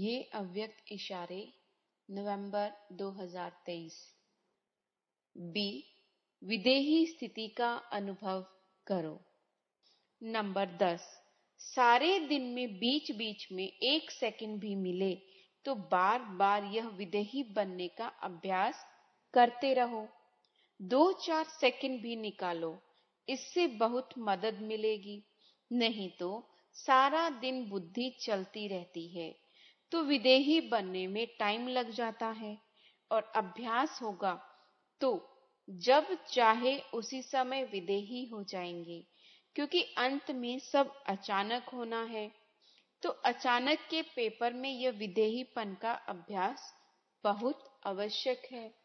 ये अव्यक्त इशारे नवंबर 2023 बी विदेही स्थिति का अनुभव करो नंबर 10 सारे दिन में बीच बीच में एक सेकंड भी मिले तो बार बार यह विदेही बनने का अभ्यास करते रहो दो चार सेकंड भी निकालो इससे बहुत मदद मिलेगी नहीं तो सारा दिन बुद्धि चलती रहती है तो विदेही बनने में टाइम लग जाता है और अभ्यास होगा तो जब चाहे उसी समय विदेही हो जाएंगे क्योंकि अंत में सब अचानक होना है तो अचानक के पेपर में यह विदेहीपन का अभ्यास बहुत आवश्यक है